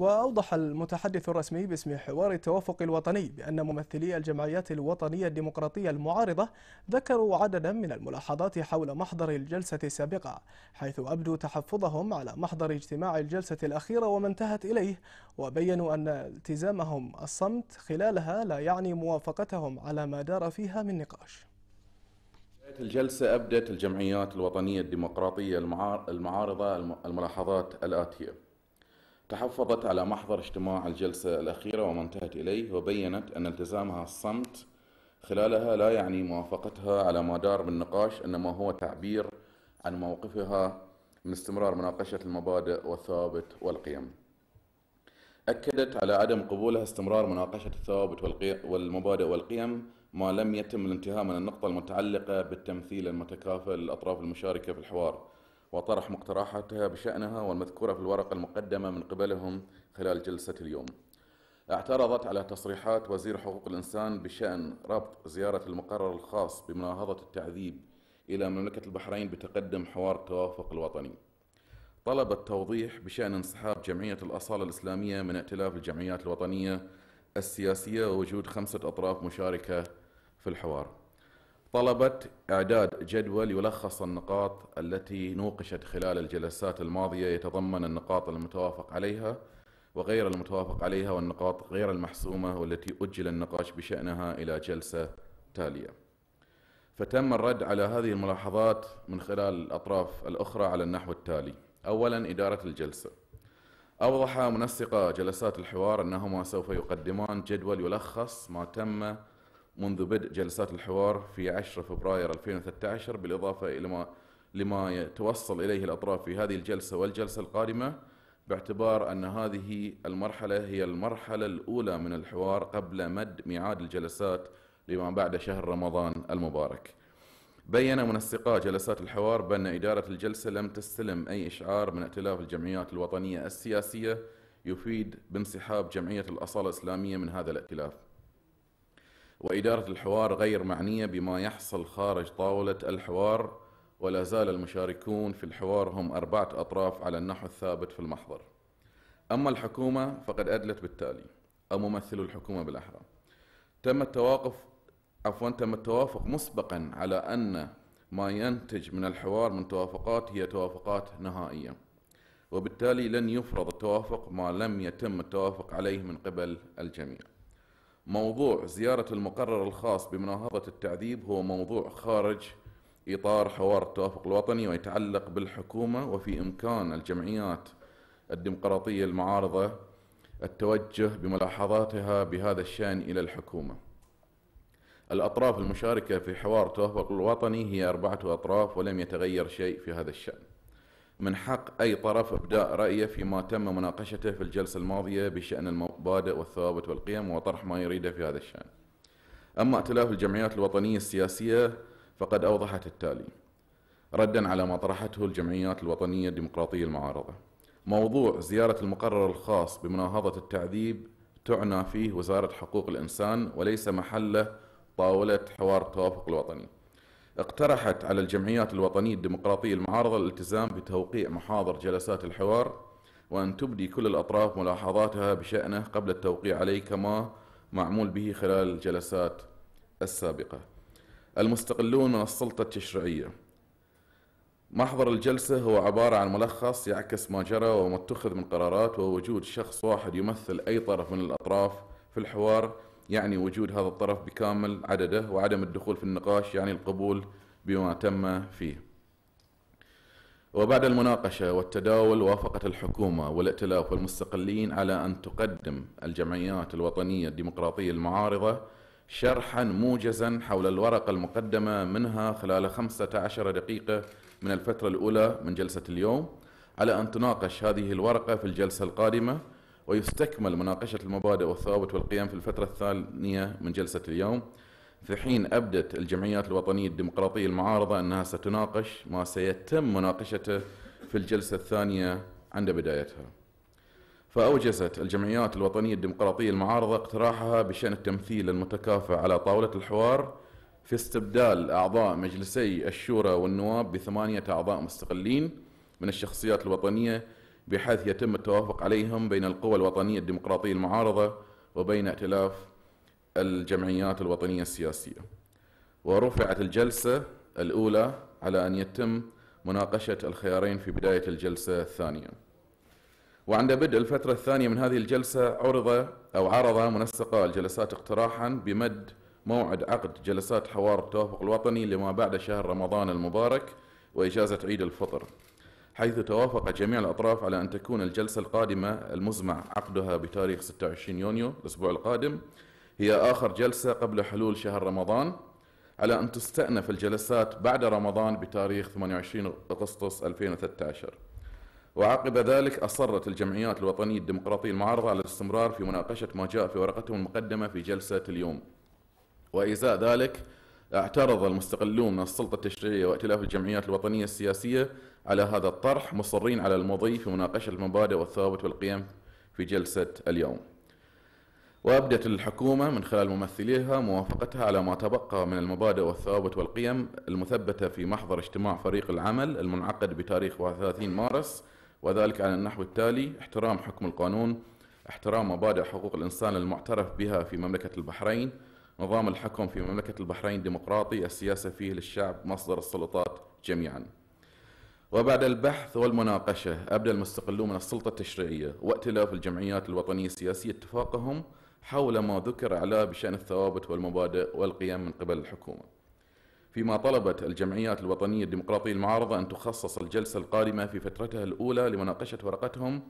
وأوضح المتحدث الرسمي باسم حوار التوافق الوطني بأن ممثلي الجمعيات الوطنية الديمقراطية المعارضة ذكروا عددا من الملاحظات حول محضر الجلسة السابقة حيث أبدوا تحفظهم على محضر اجتماع الجلسة الأخيرة وما انتهت إليه وبينوا أن التزامهم الصمت خلالها لا يعني موافقتهم على ما دار فيها من نقاش الجلسة أبدت الجمعيات الوطنية الديمقراطية المعارضة الملاحظات الآتية تحفظت على محضر اجتماع الجلسة الأخيرة وما انتهت إليه وبينت أن التزامها الصمت خلالها لا يعني موافقتها على ما دار بالنقاش إنما هو تعبير عن موقفها من استمرار مناقشة المبادئ والثوابت والقيم أكدت على عدم قبولها استمرار مناقشة الثوابت والمبادئ والقيم ما لم يتم الانتهاء من النقطة المتعلقة بالتمثيل المتكافل للأطراف المشاركة في الحوار وطرح مقترحاتها بشأنها والمذكورة في الورقة المقدمة من قبلهم خلال جلسة اليوم اعترضت على تصريحات وزير حقوق الإنسان بشأن ربط زيارة المقرر الخاص بمناهضة التعذيب إلى مملكة البحرين بتقدم حوار التوافق الوطني طلبت توضيح بشأن انسحاب جمعية الأصالة الإسلامية من ائتلاف الجمعيات الوطنية السياسية ووجود خمسة أطراف مشاركة في الحوار طلبت إعداد جدول يلخص النقاط التي نوقشت خلال الجلسات الماضية يتضمن النقاط المتوافق عليها وغير المتوافق عليها والنقاط غير المحسومة والتي أجل النقاش بشأنها إلى جلسة تالية فتم الرد على هذه الملاحظات من خلال الأطراف الأخرى على النحو التالي أولا إدارة الجلسة أوضح منسقا جلسات الحوار أنهما سوف يقدمان جدول يلخص ما تم منذ بدء جلسات الحوار في 10 فبراير 2013 بالإضافة إلى ما لما يتوصل إليه الأطراف في هذه الجلسة والجلسة القادمة باعتبار أن هذه المرحلة هي المرحلة الأولى من الحوار قبل مد ميعاد الجلسات لما بعد شهر رمضان المبارك بين منسقا جلسات الحوار بأن إدارة الجلسة لم تستلم أي إشعار من ائتلاف الجمعيات الوطنية السياسية يفيد بانسحاب جمعية الأصالة الإسلامية من هذا الائتلاف وإدارة الحوار غير معنية بما يحصل خارج طاولة الحوار ولا زال المشاركون في الحوار هم أربعة أطراف على النحو الثابت في المحضر أما الحكومة فقد أدلت بالتالي أو ممثل الحكومة بالأحرى تم التوقف عفوا تم التوافق مسبقا على أن ما ينتج من الحوار من توافقات هي توافقات نهائية وبالتالي لن يفرض التوافق ما لم يتم التوافق عليه من قبل الجميع موضوع زيارة المقرر الخاص بمناهضة التعذيب هو موضوع خارج إطار حوار التوافق الوطني ويتعلق بالحكومة وفي إمكان الجمعيات الديمقراطية المعارضة التوجه بملاحظاتها بهذا الشأن إلى الحكومة الأطراف المشاركة في حوار التوافق الوطني هي أربعة أطراف ولم يتغير شيء في هذا الشأن من حق أي طرف إبداء رأيه فيما تم مناقشته في الجلسة الماضية بشأن المبادئ والثوابت والقيم وطرح ما يريده في هذا الشأن أما ائتلاف الجمعيات الوطنية السياسية فقد أوضحت التالي ردا على ما طرحته الجمعيات الوطنية الديمقراطية المعارضة موضوع زيارة المقرر الخاص بمناهضة التعذيب تعنى فيه وزارة حقوق الإنسان وليس محله طاولة حوار التوافق الوطني اقترحت على الجمعيات الوطنية الديمقراطية المعارضة الالتزام بتوقيع محاضر جلسات الحوار وأن تبدي كل الأطراف ملاحظاتها بشأنه قبل التوقيع عليه كما معمول به خلال الجلسات السابقة المستقلون من السلطة التشريعية محضر الجلسة هو عبارة عن ملخص يعكس ما جرى وما اتخذ من قرارات ووجود شخص واحد يمثل أي طرف من الأطراف في الحوار يعني وجود هذا الطرف بكامل عدده وعدم الدخول في النقاش يعني القبول بما تم فيه وبعد المناقشة والتداول وافقت الحكومة والائتلاف والمستقلين على أن تقدم الجمعيات الوطنية الديمقراطية المعارضة شرحا موجزا حول الورقة المقدمة منها خلال 15 دقيقة من الفترة الأولى من جلسة اليوم على أن تناقش هذه الورقة في الجلسة القادمة ويستكمل مناقشة المبادئ والثوابت والقيم في الفترة الثانية من جلسة اليوم في حين أبدت الجمعيات الوطنية الديمقراطية المعارضة أنها ستناقش ما سيتم مناقشته في الجلسة الثانية عند بدايتها فأوجزت الجمعيات الوطنية الديمقراطية المعارضة اقتراحها بشأن التمثيل المتكافئ على طاولة الحوار في استبدال أعضاء مجلسي الشورى والنواب بثمانية أعضاء مستقلين من الشخصيات الوطنية بحيث يتم التوافق عليهم بين القوى الوطنية الديمقراطية المعارضة وبين ائتلاف الجمعيات الوطنية السياسية ورفعت الجلسة الأولى على أن يتم مناقشة الخيارين في بداية الجلسة الثانية وعند بدء الفترة الثانية من هذه الجلسة عرض أو عرض منسقا الجلسات اقتراحا بمد موعد عقد جلسات حوار التوافق الوطني لما بعد شهر رمضان المبارك وإجازة عيد الفطر حيث توافق جميع الأطراف على أن تكون الجلسة القادمة المزمع عقدها بتاريخ 26 يونيو الأسبوع القادم هي آخر جلسة قبل حلول شهر رمضان على أن تستأنف الجلسات بعد رمضان بتاريخ 28 أغسطس 2013 وعقب ذلك أصرت الجمعيات الوطنية الديمقراطية المعارضة على الاستمرار في مناقشة ما جاء في ورقتهم المقدمة في جلسة اليوم وإزاء ذلك اعترض المستقلون من السلطة التشريعية وائتلاف الجمعيات الوطنية السياسية على هذا الطرح مصرين على المضي في مناقشة المبادئ والثوابت والقيم في جلسة اليوم وأبدت الحكومة من خلال ممثليها موافقتها على ما تبقى من المبادئ والثوابت والقيم المثبتة في محضر اجتماع فريق العمل المنعقد بتاريخ 31 مارس وذلك على النحو التالي احترام حكم القانون احترام مبادئ حقوق الإنسان المعترف بها في مملكة البحرين نظام الحكم في مملكة البحرين ديمقراطي السياسة فيه للشعب مصدر السلطات جميعا وبعد البحث والمناقشة أبدى المستقلون من السلطة التشريعية وائتلاف الجمعيات الوطنية السياسية اتفاقهم حول ما ذكر على بشأن الثوابت والمبادئ والقيم من قبل الحكومة فيما طلبت الجمعيات الوطنية الديمقراطية المعارضة أن تخصص الجلسة القادمة في فترتها الأولى لمناقشة ورقتهم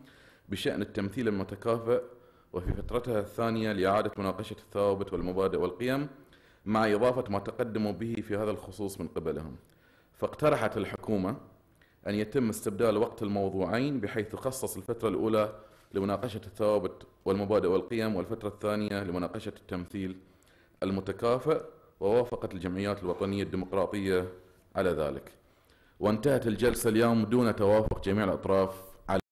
بشأن التمثيل المتكافئ وفي فترتها الثانية لإعادة مناقشة الثوابت والمبادئ والقيم مع إضافة ما تقدموا به في هذا الخصوص من قبلهم فاقترحت الحكومة أن يتم استبدال وقت الموضوعين بحيث تخصص الفترة الأولى لمناقشة الثوابت والمبادئ والقيم والفترة الثانية لمناقشة التمثيل المتكافئ ووافقت الجمعيات الوطنية الديمقراطية على ذلك وانتهت الجلسة اليوم دون توافق جميع الأطراف